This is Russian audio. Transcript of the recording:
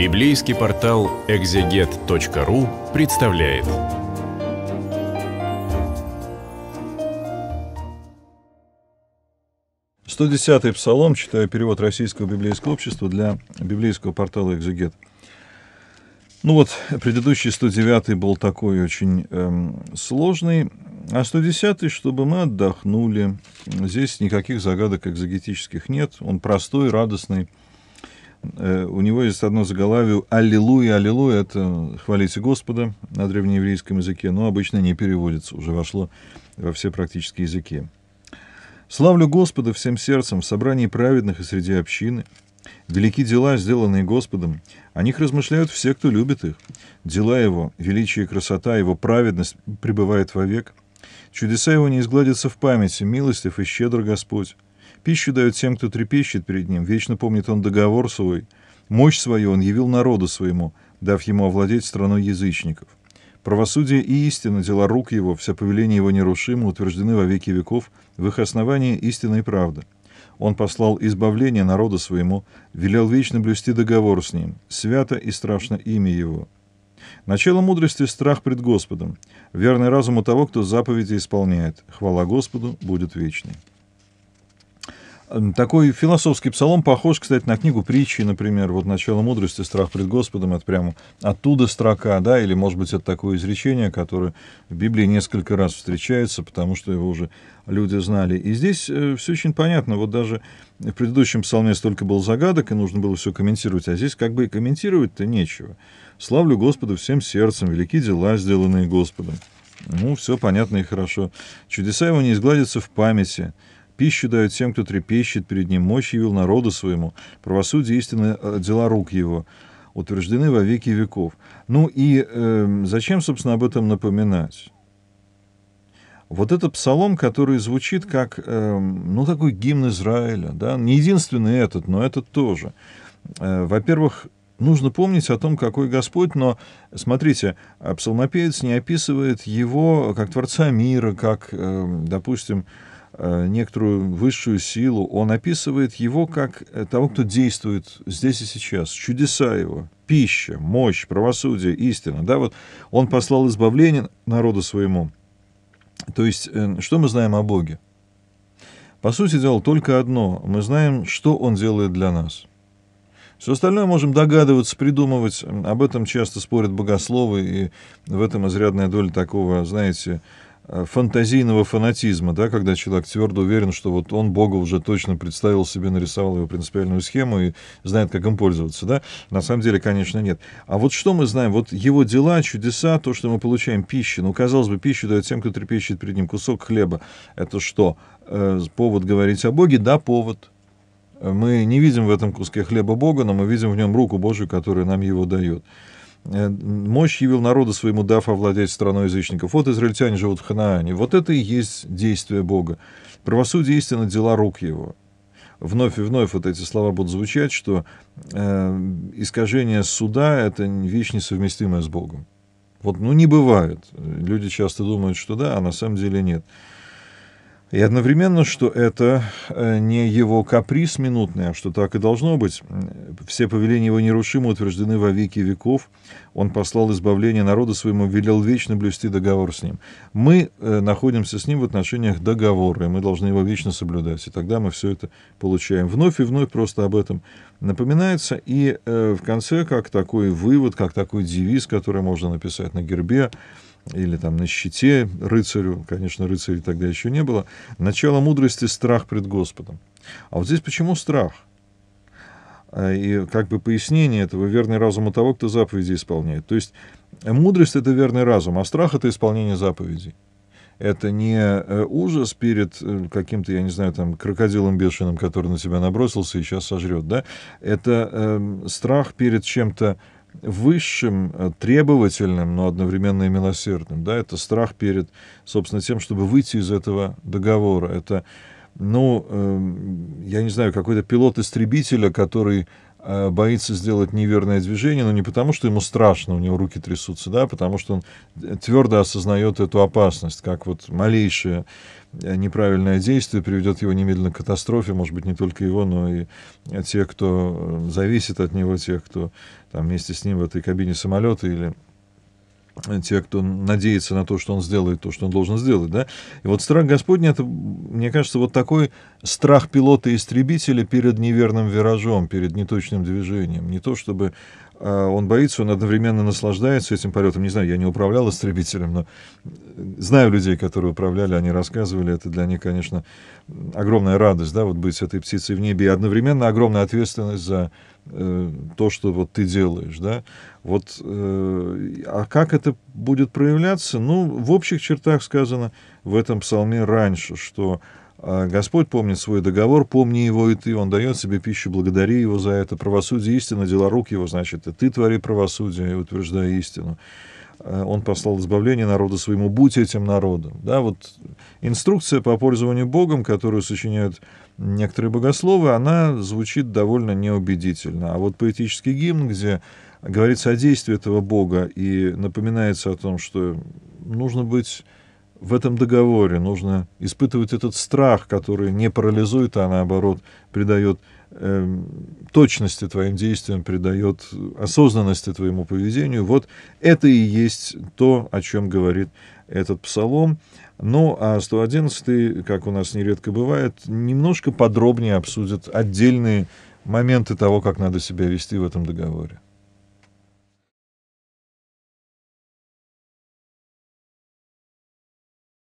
Библейский портал экзегет.ру представляет. Сто десятый псалом, читаю перевод Российского библейского общества для библейского портала «Экзегет». Ну вот, предыдущий 109 был такой очень эм, сложный, а 110 чтобы мы отдохнули. Здесь никаких загадок экзогетических нет, он простой, радостный, Э, у него есть одно заголовье «Аллилуйя, аллилуйя» — это «Хвалите Господа» на древнееврейском языке, но обычно не переводится, уже вошло во все практические языки. «Славлю Господа всем сердцем в собрании праведных и среди общины. Велики дела, сделанные Господом, о них размышляют все, кто любит их. Дела Его, величие и красота, Его праведность пребывает вовек. Чудеса Его не изгладятся в памяти, милостив и щедр Господь. Пищу дает тем, кто трепещет перед ним. Вечно помнит он договор свой. Мощь свою он явил народу своему, дав ему овладеть страной язычников. Правосудие и истина, дела рук его, все повеления его нерушимы, утверждены во веки веков, в их основании истина и правда. Он послал избавление народу своему, велел вечно блюсти договор с ним, свято и страшно имя его. Начало мудрости — страх пред Господом, верный разум у того, кто заповеди исполняет. Хвала Господу будет вечной. Такой философский псалом похож, кстати, на книгу притчи, например, вот «Начало мудрости, страх пред Господом», это прямо оттуда строка, да, или, может быть, это такое изречение, которое в Библии несколько раз встречается, потому что его уже люди знали. И здесь э, все очень понятно, вот даже в предыдущем псалме столько было загадок, и нужно было все комментировать, а здесь как бы и комментировать-то нечего. «Славлю Господа всем сердцем, велики дела, сделанные Господом». Ну, все понятно и хорошо. «Чудеса его не изгладятся в памяти». Пищу дает тем, кто трепещет перед ним, мощь явил народу своему, правосудие истины э, дела рук его, утверждены во веки веков. Ну и э, зачем, собственно, об этом напоминать? Вот этот псалом, который звучит как, э, ну, такой гимн Израиля, да, не единственный этот, но этот тоже. Э, во-первых, нужно помнить о том, какой Господь, но, смотрите, а псалмопевец не описывает его как Творца мира, как, эм, допустим, Э, некоторую высшую силу. Он описывает его как э, того, кто действует здесь и сейчас. Чудеса его, пища, мощь, правосудие, истина. Да, вот он послал избавление народу своему. То есть, э, что мы знаем о Боге? По сути дела, только одно. Мы знаем, что Он делает для нас. Все остальное можем догадываться, придумывать. Об этом часто спорят богословы, и в этом изрядная доля такого, знаете, Э, фантазийного фанатизма, да, когда человек твердо уверен, что вот он Бога уже точно представил себе, нарисовал его принципиальную схему и знает, как им пользоваться, да? На самом деле, конечно, нет. А вот что мы знаем? Вот его дела, чудеса, то, что мы получаем пищу. Ну, казалось бы, пищу дает тем, кто трепещет перед ним. Кусок хлеба. Это что? Э, повод говорить о Боге? Да, повод. Э, мы не видим в этом куске хлеба Бога, но мы видим в нем руку Божию, которая нам его дает. Э, мощь явил народу своему, дав овладеть страной язычников. Вот израильтяне живут в Ханаане. Вот это и есть действие Бога. Правосудие истинно дела рук его. Вновь и вновь вот эти слова будут звучать, что э, искажение суда – это вещь несовместимая с Богом. Вот, ну, не бывает. Люди часто думают, что да, а на самом деле нет. И одновременно, что это э, не его каприз минутный, а что так и должно быть. Все повеления его нерушимо утверждены во веки веков. Он послал избавление народу своему, велел вечно блюсти договор с ним. Мы э, находимся с ним в отношениях договора, и мы должны его вечно соблюдать. И тогда мы все это получаем. Вновь и вновь просто об этом напоминается. И э, в конце, как такой вывод, как такой девиз, который можно написать на гербе, или там на щите рыцарю, конечно, рыцарей тогда еще не было, начало мудрости – страх пред Господом. А вот здесь почему страх? А, и как бы пояснение этого – верный разум у того, кто заповеди исполняет. То есть мудрость – это верный разум, а страх – это исполнение заповедей. Это не э, ужас перед э, каким-то, я не знаю, там, крокодилом бешеным, который на тебя набросился и сейчас сожрет, да? Это э, страх перед чем-то, высшим, э, требовательным, но одновременно и милосердным. Да, это страх перед, собственно, тем, чтобы выйти из этого договора. Это, ну, э, я не знаю, какой-то пилот истребителя, который Э, боится сделать неверное движение, но не потому, что ему страшно, у него руки трясутся, да, а потому что он э, твердо осознает эту опасность, как вот малейшее э, неправильное действие приведет его немедленно к катастрофе, может быть, не только его, но и тех, кто зависит от него, тех, кто там вместе с ним в этой кабине самолета или те, кто надеется на то, что он сделает то, что он должен сделать, да. И вот страх Господний, это, мне кажется, вот такой страх пилота-истребителя перед неверным виражом, перед неточным движением. Не то, чтобы а, он боится, он одновременно наслаждается этим полетом. Не знаю, я не управлял истребителем, но э, знаю людей, которые управляли, они рассказывали, это для них, конечно, огромная радость, да, вот быть этой птицей в небе, и одновременно огромная ответственность за э, то, что вот ты делаешь, да. Вот, э, а как это будет проявляться? Ну, в общих чертах сказано в этом псалме раньше, что а Господь помнит свой договор, помни его и ты, он дает себе пищу, благодари его за это. Правосудие истина, дела рук его, значит, и ты твори правосудие, и утверждай истину. А он послал избавление народу своему, будь этим народом. Да, вот инструкция по пользованию Богом, которую сочиняют некоторые богословы, она звучит довольно неубедительно. А вот поэтический гимн, где говорится о действии этого Бога и напоминается о том, что нужно быть в этом договоре, нужно испытывать этот страх, который не парализует, а наоборот придает э, точности твоим действиям, придает осознанности твоему поведению. Вот это и есть то, о чем говорит этот псалом. Ну, а 111, как у нас нередко бывает, немножко подробнее обсудит отдельные моменты того, как надо себя вести в этом договоре.